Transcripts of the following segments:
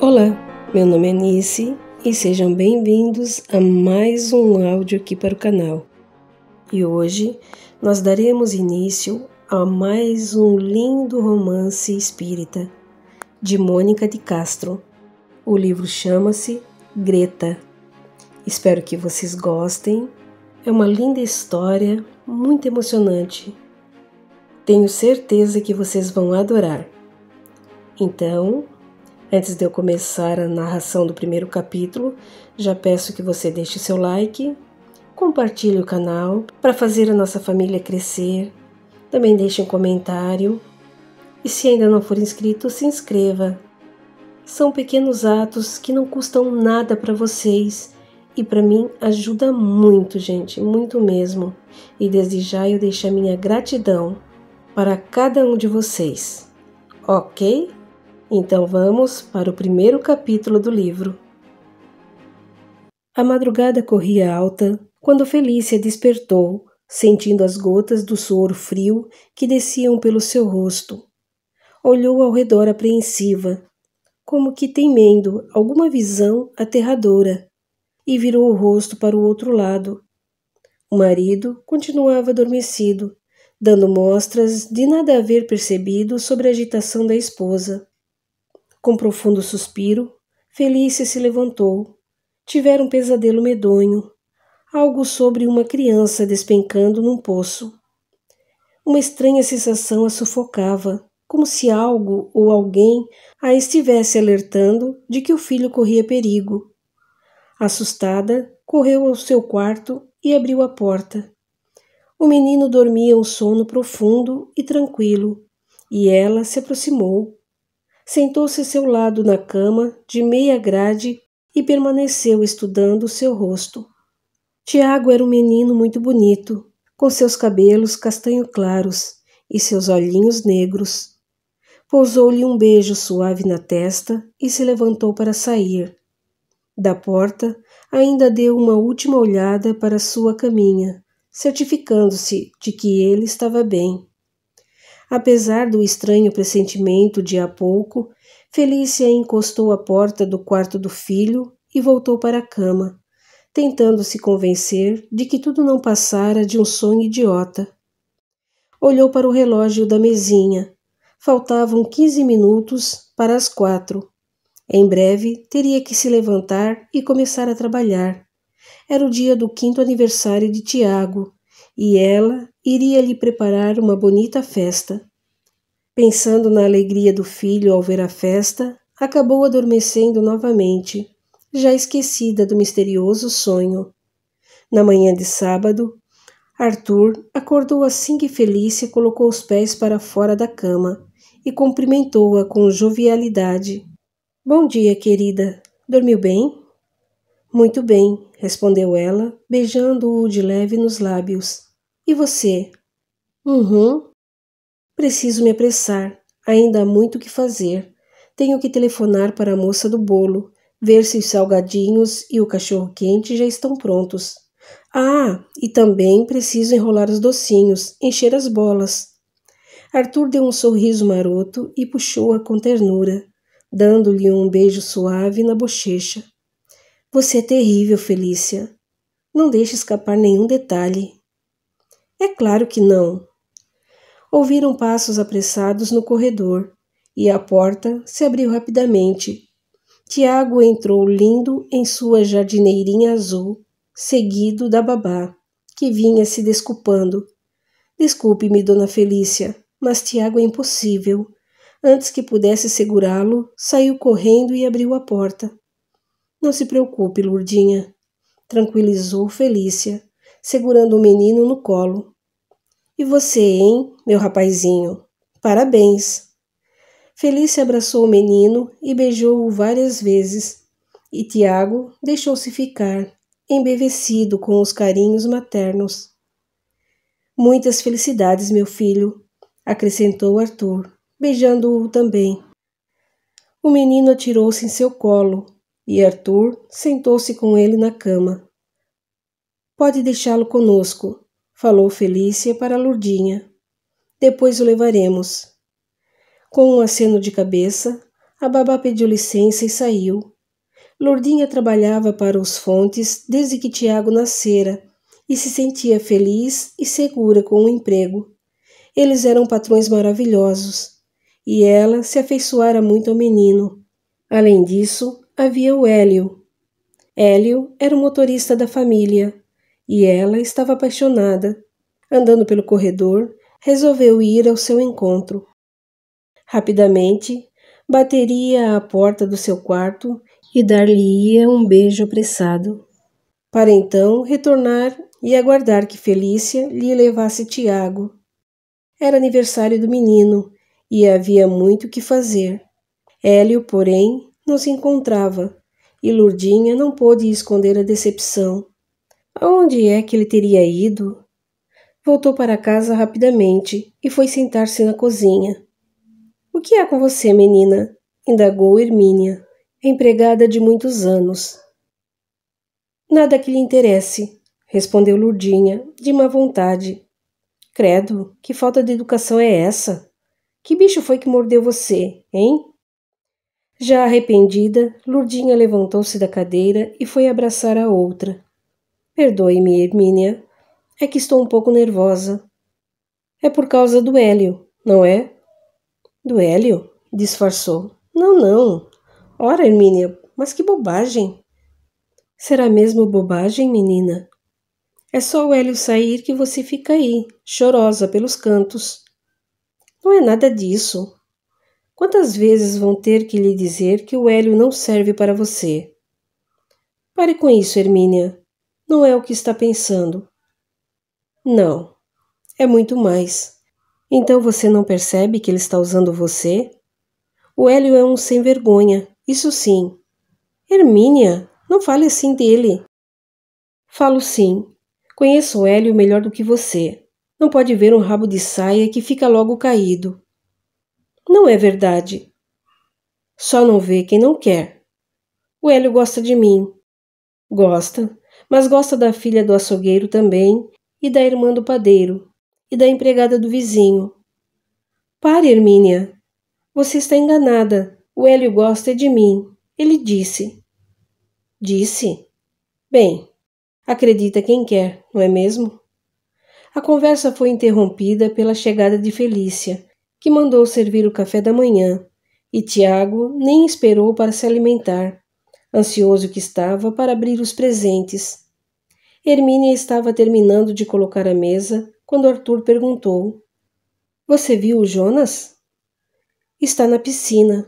Olá, meu nome é Nice e sejam bem-vindos a mais um áudio aqui para o canal. E hoje nós daremos início a mais um lindo romance espírita de Mônica de Castro. O livro chama-se Greta. Espero que vocês gostem é uma linda história, muito emocionante. Tenho certeza que vocês vão adorar. Então, antes de eu começar a narração do primeiro capítulo, já peço que você deixe seu like, compartilhe o canal para fazer a nossa família crescer. Também deixe um comentário. E se ainda não for inscrito, se inscreva. São pequenos atos que não custam nada para vocês e para mim ajuda muito, gente, muito mesmo. E desde já eu deixo a minha gratidão para cada um de vocês. Ok? Então vamos para o primeiro capítulo do livro. A madrugada corria alta quando Felícia despertou, sentindo as gotas do suor frio que desciam pelo seu rosto. Olhou ao redor apreensiva, como que temendo alguma visão aterradora e virou o rosto para o outro lado. O marido continuava adormecido, dando mostras de nada haver percebido sobre a agitação da esposa. Com profundo suspiro, Felícia se levantou. Tivera um pesadelo medonho, algo sobre uma criança despencando num poço. Uma estranha sensação a sufocava, como se algo ou alguém a estivesse alertando de que o filho corria perigo. Assustada, correu ao seu quarto e abriu a porta. O menino dormia um sono profundo e tranquilo, e ela se aproximou. Sentou-se a seu lado na cama, de meia grade, e permaneceu estudando seu rosto. Tiago era um menino muito bonito, com seus cabelos castanho claros e seus olhinhos negros. Pousou-lhe um beijo suave na testa e se levantou para sair. Da porta, ainda deu uma última olhada para sua caminha, certificando-se de que ele estava bem. Apesar do estranho pressentimento de há pouco, Felícia encostou à porta do quarto do filho e voltou para a cama, tentando se convencer de que tudo não passara de um sonho idiota. Olhou para o relógio da mesinha. Faltavam quinze minutos para as quatro. Em breve teria que se levantar e começar a trabalhar. Era o dia do quinto aniversário de Tiago e ela iria lhe preparar uma bonita festa. Pensando na alegria do filho ao ver a festa, acabou adormecendo novamente, já esquecida do misterioso sonho. Na manhã de sábado, Arthur acordou assim que Felícia colocou os pés para fora da cama e cumprimentou-a com jovialidade. Bom dia, querida. Dormiu bem? Muito bem, respondeu ela, beijando-o de leve nos lábios. E você? Uhum. Preciso me apressar. Ainda há muito que fazer. Tenho que telefonar para a moça do bolo, ver se os salgadinhos e o cachorro-quente já estão prontos. Ah, e também preciso enrolar os docinhos, encher as bolas. Arthur deu um sorriso maroto e puxou-a com ternura dando-lhe um beijo suave na bochecha. Você é terrível, Felícia. Não deixe escapar nenhum detalhe. É claro que não. Ouviram passos apressados no corredor e a porta se abriu rapidamente. Tiago entrou lindo em sua jardineirinha azul, seguido da babá, que vinha se desculpando. Desculpe-me, dona Felícia, mas Tiago é impossível. Antes que pudesse segurá-lo, saiu correndo e abriu a porta. Não se preocupe, Lurdinha, tranquilizou Felícia, segurando o menino no colo. E você, hein, meu rapazinho? Parabéns! Felícia abraçou o menino e beijou-o várias vezes, e Tiago deixou-se ficar, embevecido com os carinhos maternos. Muitas felicidades, meu filho, acrescentou Arthur beijando-o também. O menino atirou-se em seu colo e Arthur sentou-se com ele na cama. Pode deixá-lo conosco, falou Felícia para Lurdinha. Depois o levaremos. Com um aceno de cabeça, a babá pediu licença e saiu. Lurdinha trabalhava para os Fontes desde que Tiago nascera e se sentia feliz e segura com o emprego. Eles eram patrões maravilhosos e ela se afeiçoara muito ao menino. Além disso, havia o Hélio. Hélio era o motorista da família e ela estava apaixonada. Andando pelo corredor, resolveu ir ao seu encontro. Rapidamente, bateria à porta do seu quarto e dar-lhe-ia um beijo apressado. Para então retornar e aguardar que Felícia lhe levasse Tiago. Era aniversário do menino e havia muito que fazer. Hélio, porém, não se encontrava, e Lurdinha não pôde esconder a decepção. Aonde é que ele teria ido? Voltou para casa rapidamente e foi sentar-se na cozinha. O que há com você, menina? indagou Hermínia, empregada de muitos anos. Nada que lhe interesse, respondeu Lurdinha, de má vontade. Credo, que falta de educação é essa? Que bicho foi que mordeu você, hein? Já arrependida, Lurdinha levantou-se da cadeira e foi abraçar a outra. Perdoe-me, Hermínia. É que estou um pouco nervosa. É por causa do Hélio, não é? Do Hélio? Disfarçou. Não, não. Ora, Hermínia, mas que bobagem. Será mesmo bobagem, menina? É só o Hélio sair que você fica aí, chorosa pelos cantos. Não é nada disso. Quantas vezes vão ter que lhe dizer que o hélio não serve para você? Pare com isso, Hermínia. Não é o que está pensando. Não. É muito mais. Então você não percebe que ele está usando você? O Hélio é um sem vergonha, isso sim. Hermínia, não fale assim dele. Falo sim. Conheço o Hélio melhor do que você. Não pode ver um rabo de saia que fica logo caído. Não é verdade. Só não vê quem não quer. O Hélio gosta de mim. Gosta, mas gosta da filha do açougueiro também, e da irmã do padeiro, e da empregada do vizinho. Pare, Hermínia. Você está enganada. O Hélio gosta de mim. Ele disse. Disse? Bem, acredita quem quer, não é mesmo? A conversa foi interrompida pela chegada de Felícia, que mandou servir o café da manhã, e Tiago nem esperou para se alimentar, ansioso que estava para abrir os presentes. Hermínia estava terminando de colocar a mesa quando Arthur perguntou: Você viu o Jonas? Está na piscina.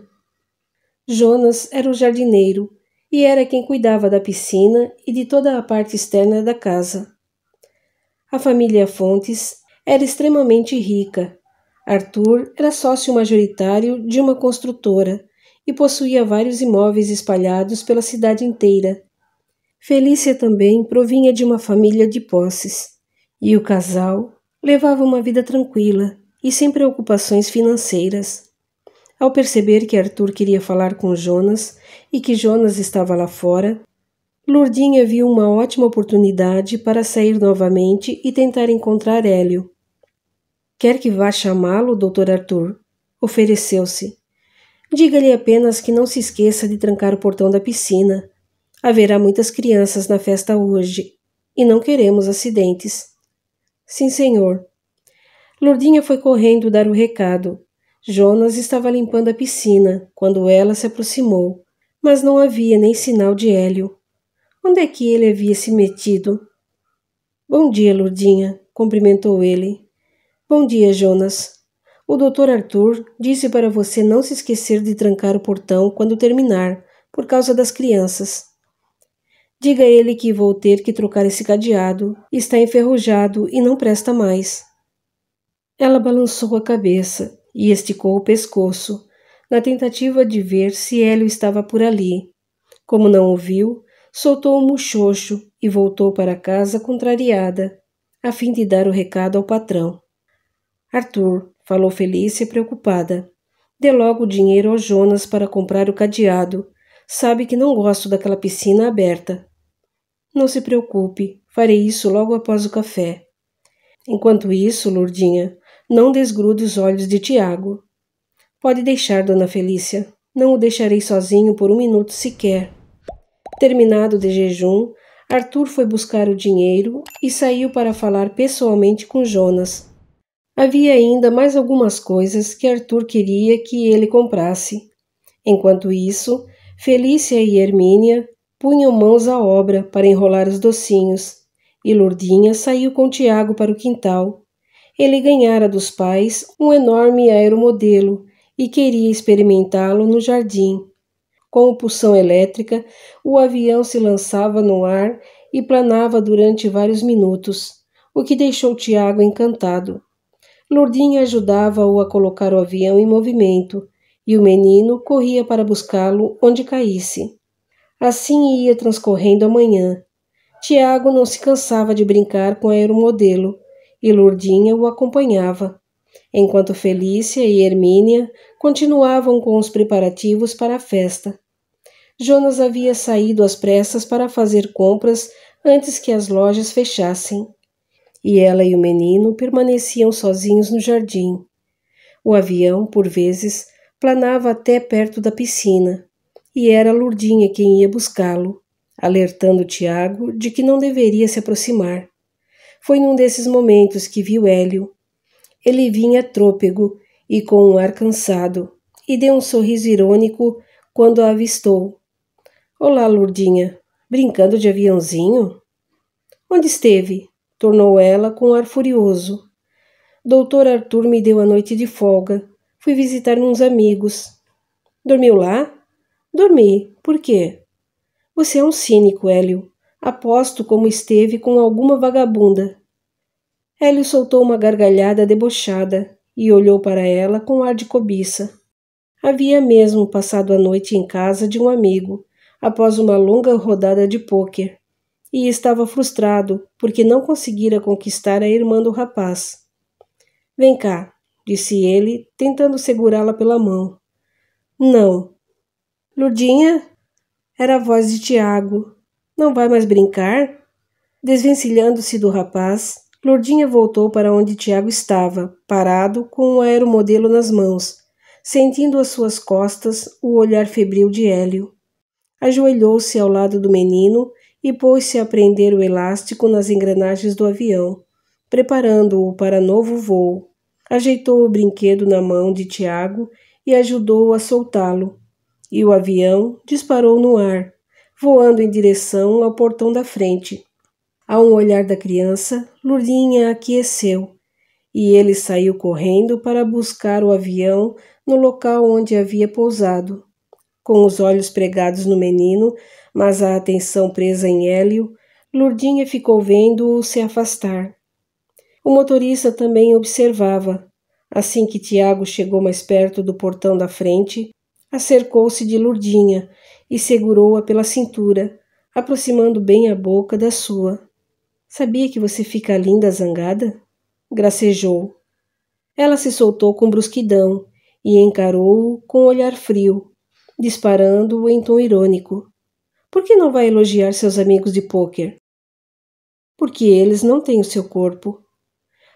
Jonas era o jardineiro e era quem cuidava da piscina e de toda a parte externa da casa. A família Fontes era extremamente rica. Arthur era sócio majoritário de uma construtora e possuía vários imóveis espalhados pela cidade inteira. Felícia também provinha de uma família de posses, e o casal levava uma vida tranquila e sem preocupações financeiras. Ao perceber que Arthur queria falar com Jonas e que Jonas estava lá fora, Lourdinha viu uma ótima oportunidade para sair novamente e tentar encontrar Hélio. Quer que vá chamá-lo, Dr. Arthur? Ofereceu-se. Diga-lhe apenas que não se esqueça de trancar o portão da piscina. Haverá muitas crianças na festa hoje e não queremos acidentes. Sim, senhor. Lourdinha foi correndo dar o recado. Jonas estava limpando a piscina quando ela se aproximou, mas não havia nem sinal de Hélio. Onde é que ele havia se metido? Bom dia, Lurdinha, cumprimentou ele. Bom dia, Jonas. O doutor Arthur disse para você não se esquecer de trancar o portão quando terminar, por causa das crianças. Diga a ele que vou ter que trocar esse cadeado, está enferrujado e não presta mais. Ela balançou a cabeça e esticou o pescoço, na tentativa de ver se Hélio estava por ali. Como não o viu, soltou o um muxoxo e voltou para casa contrariada, a fim de dar o recado ao patrão. Arthur, falou Felícia preocupada. Dê logo o dinheiro ao Jonas para comprar o cadeado. Sabe que não gosto daquela piscina aberta. Não se preocupe, farei isso logo após o café. Enquanto isso, Lourdinha, não desgrude os olhos de Tiago. Pode deixar, dona Felícia. Não o deixarei sozinho por um minuto sequer. Terminado de jejum, Arthur foi buscar o dinheiro e saiu para falar pessoalmente com Jonas. Havia ainda mais algumas coisas que Arthur queria que ele comprasse. Enquanto isso, Felícia e Hermínia punham mãos à obra para enrolar os docinhos, e Lourdinha saiu com Tiago para o quintal. Ele ganhara dos pais um enorme aeromodelo e queria experimentá-lo no jardim. Com pulsão elétrica, o avião se lançava no ar e planava durante vários minutos, o que deixou Tiago encantado. Lourdinha ajudava-o a colocar o avião em movimento e o menino corria para buscá-lo onde caísse. Assim ia transcorrendo a manhã. Tiago não se cansava de brincar com a aeromodelo e Lourdinha o acompanhava, enquanto Felícia e Hermínia continuavam com os preparativos para a festa. Jonas havia saído às pressas para fazer compras antes que as lojas fechassem. E ela e o menino permaneciam sozinhos no jardim. O avião, por vezes, planava até perto da piscina, e era Lurdinha quem ia buscá-lo, alertando Tiago de que não deveria se aproximar. Foi num desses momentos que viu Hélio. Ele vinha trôpego e com um ar cansado, e deu um sorriso irônico quando a avistou, Olá, Lurdinha. Brincando de aviãozinho? Onde esteve? Tornou ela com um ar furioso. Doutor Arthur me deu a noite de folga. Fui visitar uns amigos. Dormiu lá? Dormi. Por quê? Você é um cínico, Hélio. Aposto como esteve com alguma vagabunda. Hélio soltou uma gargalhada debochada e olhou para ela com ar de cobiça. Havia mesmo passado a noite em casa de um amigo após uma longa rodada de pôquer, e estava frustrado porque não conseguira conquistar a irmã do rapaz. Vem cá, disse ele, tentando segurá-la pela mão. Não. Ludinha? Era a voz de Tiago. Não vai mais brincar? Desvencilhando-se do rapaz, Lurdinha voltou para onde Tiago estava, parado, com o um aeromodelo nas mãos, sentindo às suas costas o olhar febril de Hélio ajoelhou-se ao lado do menino e pôs-se a prender o elástico nas engrenagens do avião, preparando-o para novo voo. Ajeitou o brinquedo na mão de Tiago e ajudou a soltá-lo. E o avião disparou no ar, voando em direção ao portão da frente. A um olhar da criança, Lurinha aqueceu e ele saiu correndo para buscar o avião no local onde havia pousado. Com os olhos pregados no menino, mas a atenção presa em Hélio, Lourdinha ficou vendo-o se afastar. O motorista também observava. Assim que Tiago chegou mais perto do portão da frente, acercou-se de Lourdinha e segurou-a pela cintura, aproximando bem a boca da sua. Sabia que você fica linda zangada? Gracejou. Ela se soltou com brusquidão e encarou-o com um olhar frio, disparando-o em tom irônico. Por que não vai elogiar seus amigos de pôquer? Porque eles não têm o seu corpo.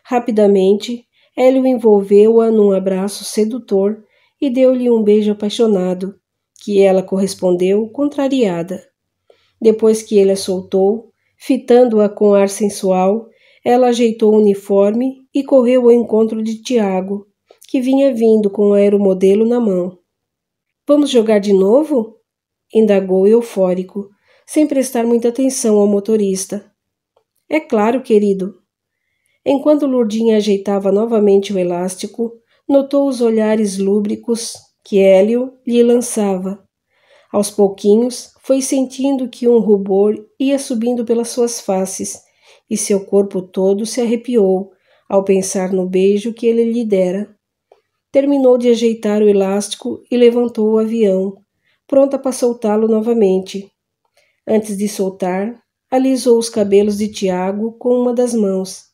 Rapidamente, Hélio envolveu-a num abraço sedutor e deu-lhe um beijo apaixonado, que ela correspondeu contrariada. Depois que ele a soltou, fitando-a com ar sensual, ela ajeitou o uniforme e correu ao encontro de Tiago, que vinha vindo com o aeromodelo na mão. Vamos jogar de novo? indagou eufórico, sem prestar muita atenção ao motorista. É claro, querido. Enquanto Lurdinha ajeitava novamente o elástico, notou os olhares lúbricos que Hélio lhe lançava. Aos pouquinhos, foi sentindo que um rubor ia subindo pelas suas faces e seu corpo todo se arrepiou ao pensar no beijo que ele lhe dera. Terminou de ajeitar o elástico e levantou o avião, pronta para soltá-lo novamente. Antes de soltar, alisou os cabelos de Tiago com uma das mãos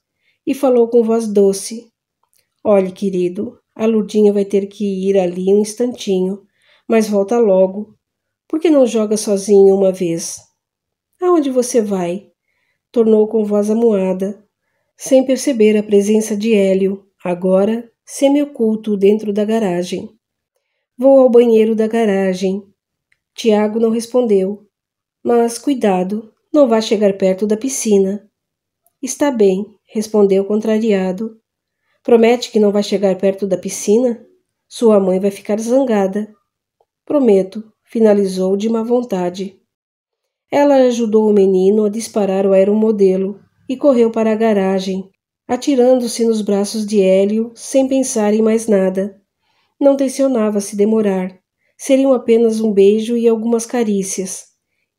e falou com voz doce: Olhe, querido, a Ludinha vai ter que ir ali um instantinho, mas volta logo. Por que não joga sozinho uma vez? Aonde você vai? Tornou com voz amuada, sem perceber a presença de Hélio, agora semioculto dentro da garagem. Vou ao banheiro da garagem. Tiago não respondeu. Mas cuidado, não vá chegar perto da piscina. Está bem, respondeu contrariado. Promete que não vai chegar perto da piscina? Sua mãe vai ficar zangada. Prometo, finalizou de má vontade. Ela ajudou o menino a disparar o aeromodelo e correu para a garagem, atirando-se nos braços de Hélio sem pensar em mais nada. Não tensionava-se demorar. Seriam apenas um beijo e algumas carícias,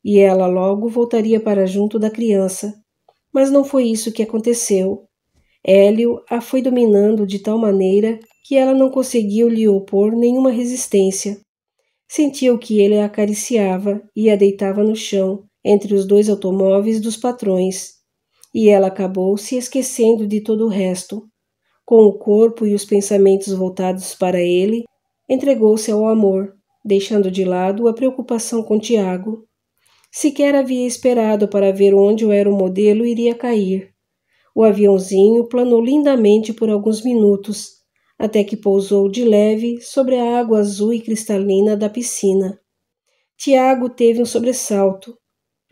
e ela logo voltaria para junto da criança. Mas não foi isso que aconteceu. Hélio a foi dominando de tal maneira que ela não conseguiu lhe opor nenhuma resistência. Sentiu que ele a acariciava e a deitava no chão, entre os dois automóveis dos patrões e ela acabou se esquecendo de todo o resto. Com o corpo e os pensamentos voltados para ele, entregou-se ao amor, deixando de lado a preocupação com Tiago. Sequer havia esperado para ver onde o aeromodelo iria cair. O aviãozinho planou lindamente por alguns minutos, até que pousou de leve sobre a água azul e cristalina da piscina. Tiago teve um sobressalto.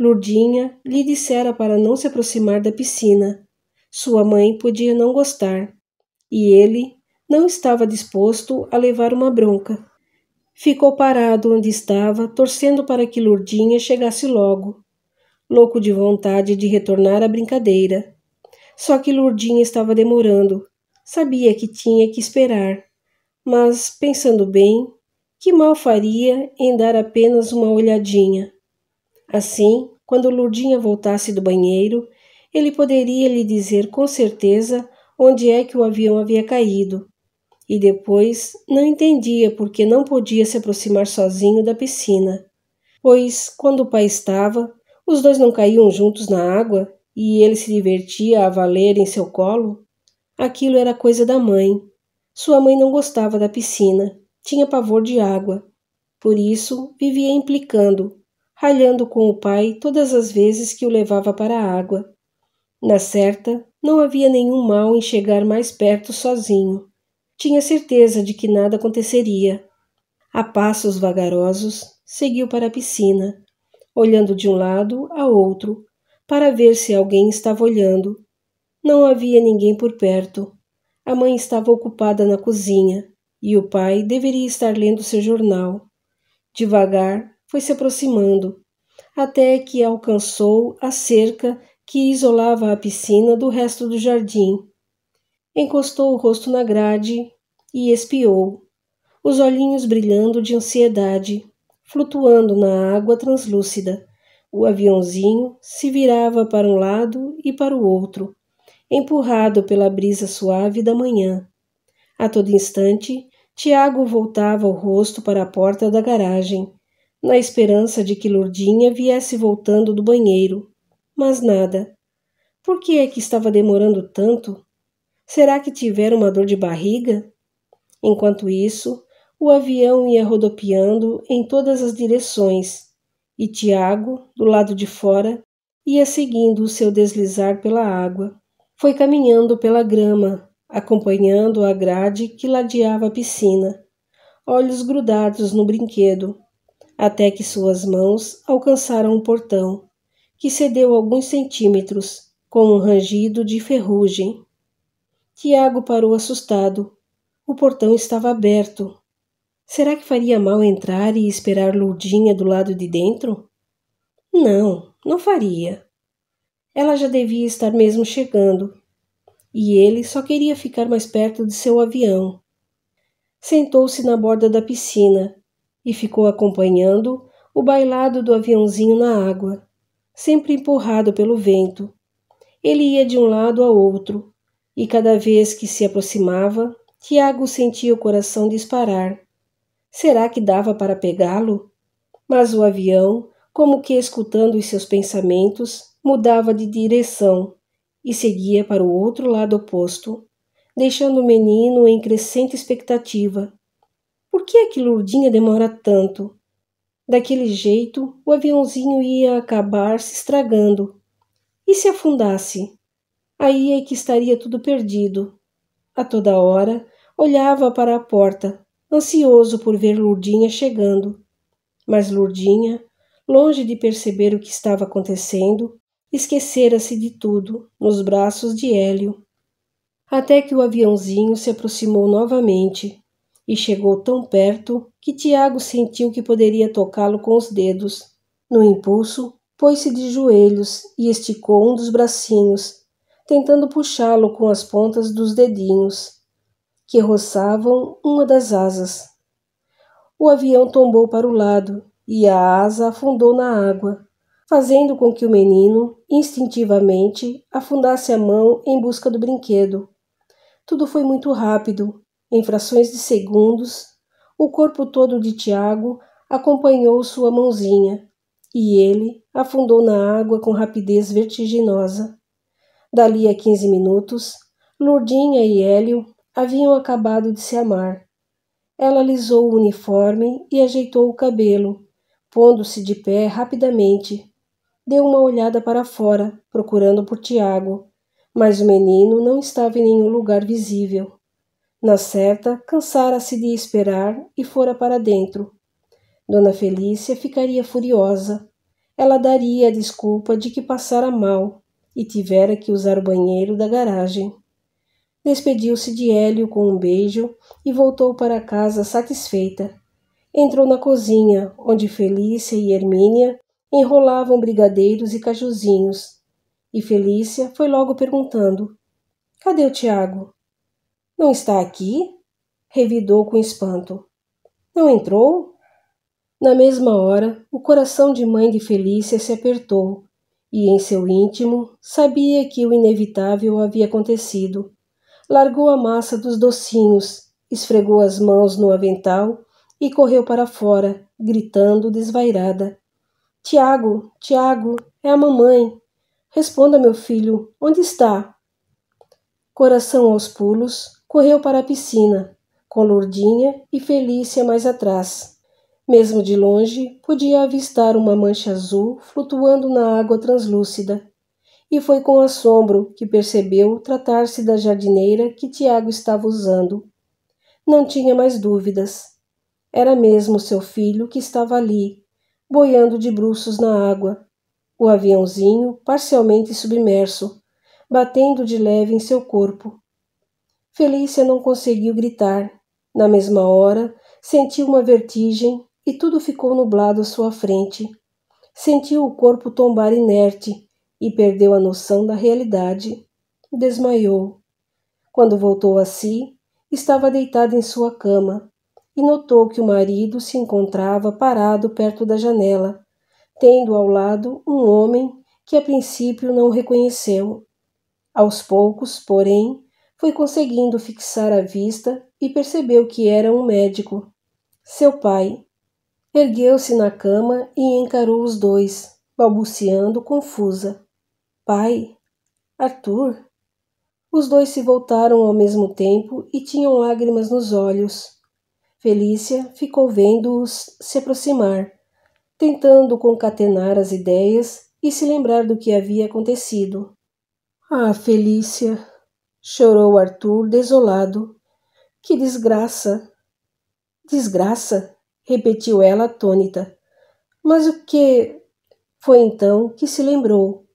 Lurdinha lhe dissera para não se aproximar da piscina. Sua mãe podia não gostar, e ele não estava disposto a levar uma bronca. Ficou parado onde estava, torcendo para que Lurdinha chegasse logo, louco de vontade de retornar à brincadeira. Só que Lurdinha estava demorando. Sabia que tinha que esperar, mas, pensando bem, que mal faria em dar apenas uma olhadinha. Assim, quando Lurdinha voltasse do banheiro, ele poderia lhe dizer com certeza onde é que o avião havia caído. E depois não entendia por que não podia se aproximar sozinho da piscina. Pois, quando o pai estava, os dois não caíam juntos na água e ele se divertia a valer em seu colo? Aquilo era coisa da mãe. Sua mãe não gostava da piscina, tinha pavor de água. Por isso, vivia implicando ralhando com o pai todas as vezes que o levava para a água. Na certa, não havia nenhum mal em chegar mais perto sozinho. Tinha certeza de que nada aconteceria. A passos vagarosos, seguiu para a piscina, olhando de um lado a outro, para ver se alguém estava olhando. Não havia ninguém por perto. A mãe estava ocupada na cozinha e o pai deveria estar lendo seu jornal. Devagar, foi se aproximando, até que alcançou a cerca que isolava a piscina do resto do jardim. Encostou o rosto na grade e espiou, os olhinhos brilhando de ansiedade, flutuando na água translúcida. O aviãozinho se virava para um lado e para o outro, empurrado pela brisa suave da manhã. A todo instante, Tiago voltava o rosto para a porta da garagem, na esperança de que Lourdinha viesse voltando do banheiro. Mas nada. Por que é que estava demorando tanto? Será que tivera uma dor de barriga? Enquanto isso, o avião ia rodopiando em todas as direções e Tiago, do lado de fora, ia seguindo o seu deslizar pela água. Foi caminhando pela grama, acompanhando a grade que ladeava a piscina, olhos grudados no brinquedo, até que suas mãos alcançaram o portão, que cedeu alguns centímetros, com um rangido de ferrugem. Tiago parou assustado. O portão estava aberto. Será que faria mal entrar e esperar Lurdinha do lado de dentro? Não, não faria. Ela já devia estar mesmo chegando, e ele só queria ficar mais perto de seu avião. Sentou-se na borda da piscina e ficou acompanhando o bailado do aviãozinho na água, sempre empurrado pelo vento. Ele ia de um lado ao outro, e cada vez que se aproximava, Tiago sentia o coração disparar. Será que dava para pegá-lo? Mas o avião, como que escutando os seus pensamentos, mudava de direção e seguia para o outro lado oposto, deixando o menino em crescente expectativa. Por que é que Lourdinha demora tanto? Daquele jeito, o aviãozinho ia acabar se estragando. E se afundasse? Aí é que estaria tudo perdido. A toda hora, olhava para a porta, ansioso por ver Lourdinha chegando. Mas Lourdinha, longe de perceber o que estava acontecendo, esquecera-se de tudo nos braços de Hélio. Até que o aviãozinho se aproximou novamente e chegou tão perto que Tiago sentiu que poderia tocá-lo com os dedos. No impulso, pôs-se de joelhos e esticou um dos bracinhos, tentando puxá-lo com as pontas dos dedinhos, que roçavam uma das asas. O avião tombou para o lado e a asa afundou na água, fazendo com que o menino, instintivamente, afundasse a mão em busca do brinquedo. Tudo foi muito rápido em frações de segundos, o corpo todo de Tiago acompanhou sua mãozinha e ele afundou na água com rapidez vertiginosa. Dali a quinze minutos, Lourdinha e Hélio haviam acabado de se amar. Ela lisou o uniforme e ajeitou o cabelo, pondo-se de pé rapidamente. Deu uma olhada para fora, procurando por Tiago, mas o menino não estava em nenhum lugar visível. Na certa, cansara-se de esperar e fora para dentro. Dona Felícia ficaria furiosa. Ela daria a desculpa de que passara mal e tivera que usar o banheiro da garagem. Despediu-se de Hélio com um beijo e voltou para casa satisfeita. Entrou na cozinha, onde Felícia e Hermínia enrolavam brigadeiros e cajuzinhos. E Felícia foi logo perguntando: Cadê o Tiago? Não está aqui? revidou com espanto. Não entrou? Na mesma hora, o coração de mãe de Felícia se apertou e, em seu íntimo, sabia que o inevitável havia acontecido. Largou a massa dos docinhos, esfregou as mãos no avental e correu para fora, gritando desvairada. Tiago, Tiago, é a mamãe. Responda, meu filho, onde está? Coração aos pulos, correu para a piscina, com Lourdinha e Felícia mais atrás. Mesmo de longe, podia avistar uma mancha azul flutuando na água translúcida. E foi com assombro que percebeu tratar-se da jardineira que Tiago estava usando. Não tinha mais dúvidas. Era mesmo seu filho que estava ali, boiando de bruços na água, o aviãozinho parcialmente submerso, batendo de leve em seu corpo. Felícia não conseguiu gritar. Na mesma hora, sentiu uma vertigem e tudo ficou nublado à sua frente. Sentiu o corpo tombar inerte e perdeu a noção da realidade. Desmaiou. Quando voltou a si, estava deitada em sua cama e notou que o marido se encontrava parado perto da janela, tendo ao lado um homem que a princípio não reconheceu. Aos poucos, porém, foi conseguindo fixar a vista e percebeu que era um médico. Seu pai. Ergueu-se na cama e encarou os dois, balbuciando confusa. Pai? Arthur? Os dois se voltaram ao mesmo tempo e tinham lágrimas nos olhos. Felícia ficou vendo-os se aproximar, tentando concatenar as ideias e se lembrar do que havia acontecido. Ah, Felícia, chorou Arthur, desolado. Que desgraça! Desgraça! repetiu ela atônita. Mas o que. Foi então que se lembrou,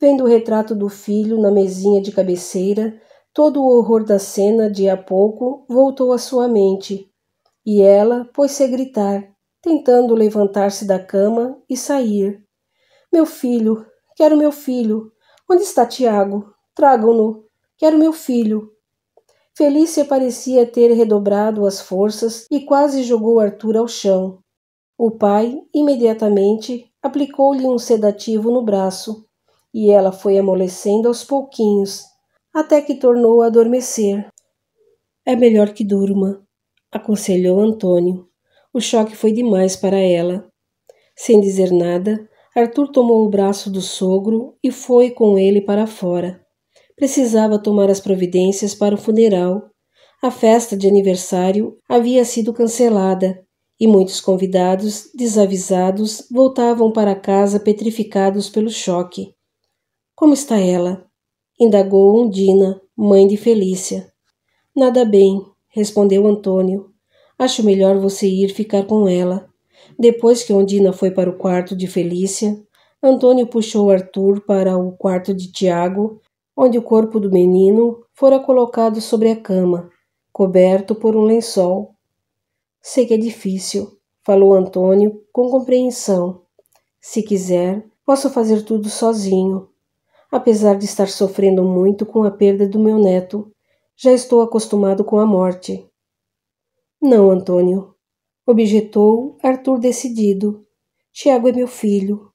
vendo o retrato do filho na mesinha de cabeceira, todo o horror da cena de há pouco voltou à sua mente, e ela pôs-se a gritar, tentando levantar-se da cama e sair. Meu filho, quero meu filho. Onde está Tiago? Tragam-no. Era o meu filho. Felícia parecia ter redobrado as forças e quase jogou Arthur ao chão. O pai, imediatamente, aplicou-lhe um sedativo no braço, e ela foi amolecendo aos pouquinhos, até que tornou a adormecer. É melhor que durma, aconselhou Antônio. O choque foi demais para ela. Sem dizer nada, Arthur tomou o braço do sogro e foi com ele para fora precisava tomar as providências para o funeral. A festa de aniversário havia sido cancelada e muitos convidados, desavisados, voltavam para casa petrificados pelo choque. Como está ela? indagou Undina, mãe de Felícia. Nada bem, respondeu Antônio. Acho melhor você ir ficar com ela. Depois que Ondina foi para o quarto de Felícia, Antônio puxou Arthur para o quarto de Tiago onde o corpo do menino fora colocado sobre a cama, coberto por um lençol. Sei que é difícil, falou Antônio com compreensão. Se quiser, posso fazer tudo sozinho. Apesar de estar sofrendo muito com a perda do meu neto, já estou acostumado com a morte. Não, Antônio, objetou Arthur decidido. Tiago é meu filho.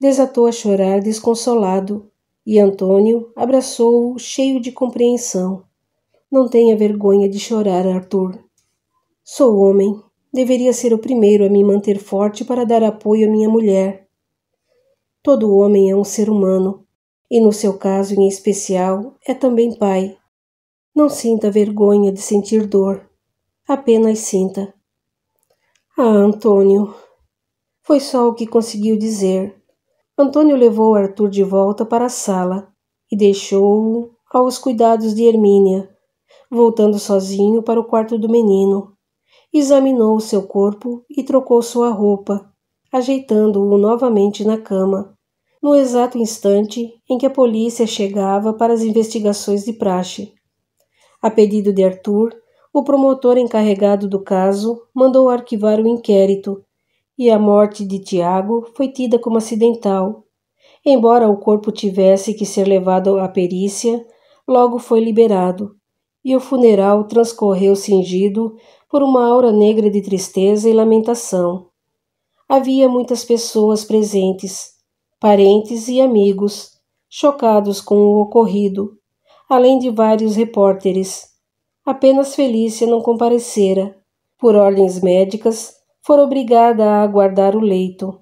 Desatou a chorar desconsolado. E Antônio abraçou-o cheio de compreensão. Não tenha vergonha de chorar, Arthur. Sou homem. Deveria ser o primeiro a me manter forte para dar apoio à minha mulher. Todo homem é um ser humano, e no seu caso em especial, é também pai. Não sinta vergonha de sentir dor. Apenas sinta. Ah, Antônio. Foi só o que conseguiu dizer. Antônio levou Arthur de volta para a sala e deixou-o aos cuidados de Hermínia. Voltando sozinho para o quarto do menino, examinou seu corpo e trocou sua roupa, ajeitando-o novamente na cama. No exato instante em que a polícia chegava para as investigações de praxe, a pedido de Arthur, o promotor encarregado do caso mandou arquivar o inquérito e a morte de Tiago foi tida como acidental. Embora o corpo tivesse que ser levado à perícia, logo foi liberado, e o funeral transcorreu cingido por uma aura negra de tristeza e lamentação. Havia muitas pessoas presentes, parentes e amigos, chocados com o ocorrido, além de vários repórteres. Apenas Felícia não comparecera, por ordens médicas, fora obrigada a aguardar o leito,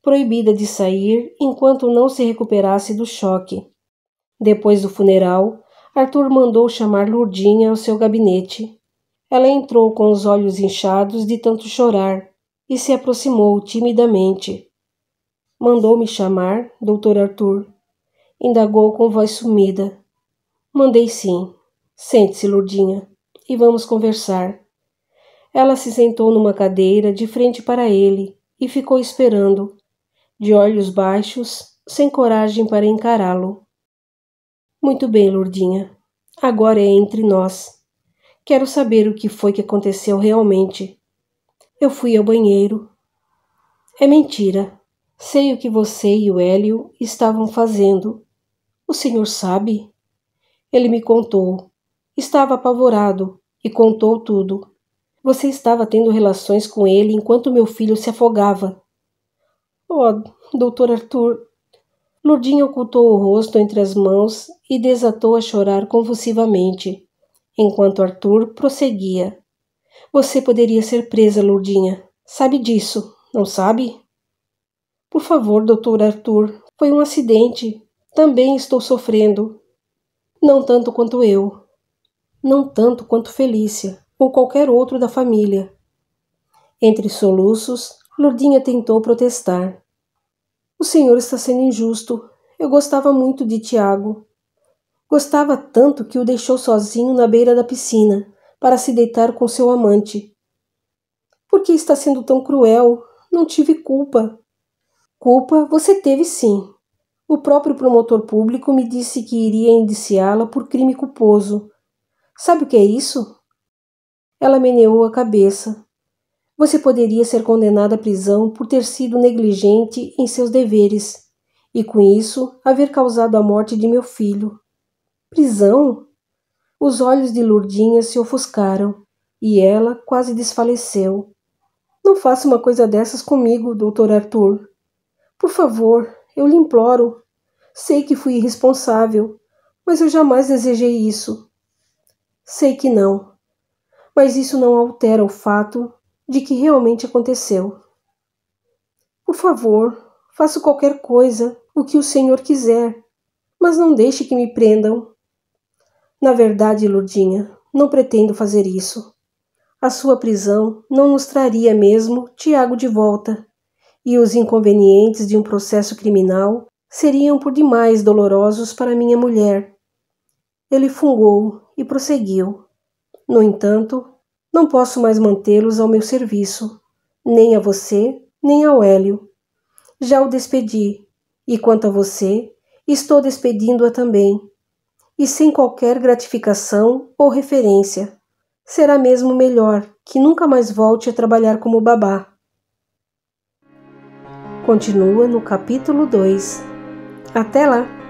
proibida de sair enquanto não se recuperasse do choque. Depois do funeral, Arthur mandou chamar Lurdinha ao seu gabinete. Ela entrou com os olhos inchados de tanto chorar e se aproximou timidamente. Mandou-me chamar, doutor Arthur. Indagou com voz sumida. Mandei sim. Sente-se, Lurdinha, e vamos conversar. Ela se sentou numa cadeira de frente para ele e ficou esperando, de olhos baixos, sem coragem para encará-lo. Muito bem, Lourdinha. Agora é entre nós. Quero saber o que foi que aconteceu realmente. Eu fui ao banheiro. É mentira. Sei o que você e o Hélio estavam fazendo. O senhor sabe? Ele me contou. Estava apavorado e contou tudo. Você estava tendo relações com ele enquanto meu filho se afogava. Oh, doutor Arthur. Lurdinha ocultou o rosto entre as mãos e desatou a chorar convulsivamente, enquanto Arthur prosseguia. Você poderia ser presa, Lurdinha. Sabe disso, não sabe? Por favor, doutor Arthur, foi um acidente. Também estou sofrendo. Não tanto quanto eu. Não tanto quanto Felícia ou qualquer outro da família. Entre soluços, Lourdinha tentou protestar. O senhor está sendo injusto. Eu gostava muito de Tiago. Gostava tanto que o deixou sozinho na beira da piscina para se deitar com seu amante. Por que está sendo tão cruel? Não tive culpa. Culpa você teve sim. O próprio promotor público me disse que iria indiciá-la por crime culposo. Sabe o que é isso? Ela meneou a cabeça. Você poderia ser condenada à prisão por ter sido negligente em seus deveres e, com isso, haver causado a morte de meu filho. Prisão? Os olhos de Lurdinha se ofuscaram e ela quase desfaleceu. Não faça uma coisa dessas comigo, doutor Arthur. Por favor, eu lhe imploro. Sei que fui irresponsável, mas eu jamais desejei isso. Sei que não, mas isso não altera o fato de que realmente aconteceu. Por favor, faça qualquer coisa, o que o Senhor quiser, mas não deixe que me prendam. Na verdade, Lurdinha, não pretendo fazer isso. A sua prisão não nos traria mesmo Tiago de volta, e os inconvenientes de um processo criminal seriam por demais dolorosos para minha mulher. Ele fungou e prosseguiu. No entanto, não posso mais mantê-los ao meu serviço, nem a você, nem ao Hélio. Já o despedi, e quanto a você, estou despedindo-a também, e sem qualquer gratificação ou referência. Será mesmo melhor que nunca mais volte a trabalhar como babá. Continua no capítulo 2. Até lá!